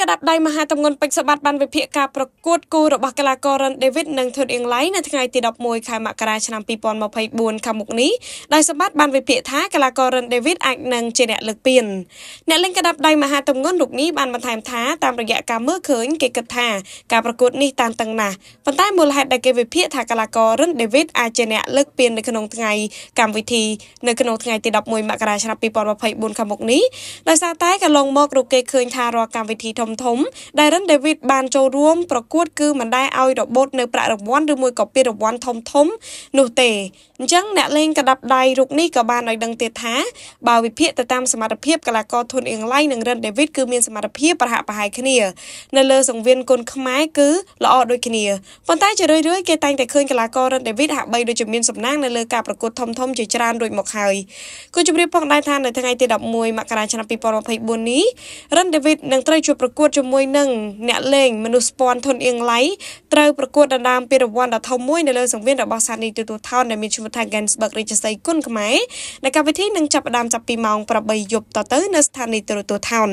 ក៏ដាប់ដៃមហាទម្ងន់ពេជ្រសម្បត្តិបានវិភាគការប្រកួតគូរបស់កីឡាកររិនដេវីតនិងធូតអៀងឡៃនៅថ្ងៃទី11ខែមករាឆ្នាំ2024ខាងមុខនេះដោយសម្បត្តិបានវិភាគថាកីឡាកររិនដេវីតអាចនឹងជាអ្នកលើកពានអ្នកលេងកដាប់ដៃមហាទម្ងន់រូបនេះបានបន្ថែមថាតាមរយៈការមើលឃើញគេគិតថាការប្រកួតនេះតានតឹងណាស់ប៉ុន្តែមូលហេតុដែលគេវិភាគថាកីឡាកររិនដេវីតអាចជាអ្នកលើកពាននៅក្នុងថ្ងៃកម្មវិធីនៅក្នុងថ្ងៃទី11មករាឆ្នាំ2024ខាងមុខនេះដោយសារតែកន្លងមករូបគេឃើញថារាល់កម្មវិធីធំធំដែលរិនដេវីតបាន ចូលរួមប្រកួត គឺមិនដែលឲ្យរបូតនៅប្រាក់រង្វាន់ឬមួយក៏ពានរង្វាន់ធំធំនោះទេអញ្ចឹងអ្នកលេងកដាប់ដៃរូបនេះក៏បានឲ្យដឹងទៀតថាបើវិភាគទៅតាមសមត្ថភាពកីឡាករធុនអៀងឡៃនិងរិនដេវីតគឺមានសមត្ថភាពប្រហាក់ប្រហែលគ្នា នៅលើសង្វៀនគុនខ្មែរគឺល្អដូចគ្នាប៉ុន្តែជារឿយៗគេតែងតែឃើញកីឡាកររិនដេវីតហាក់បីដូចជាមានសំណាង នៅលើការប្រកួតធំធំជាច្រើនរួចមកហើយគូជម្រាបផងដែរថានៅថ្ងៃទី11មករាឆ្នាំ2024នេះរិនដេវីតនឹងត្រូវជួបប្រកួតជាមួយនឹងអ្នកលេងមនុស្សពន់ធនអៀងឡៃត្រូវប្រកួតដណ្ដើមពានរង្វាន់ដ៏ធំមួយនៅលើសង្វៀនរបស់សានីទទួលថោនដែលមានឈ្មោះថា Gansberg រាជសីគុណខ្មែរដែលកម្មវិធីនឹងចាប់ផ្ដើមចាប់ពីម៉ោង8យប់តទៅនៅស្ថានីយ៍ទូរទស្សន៍ថោន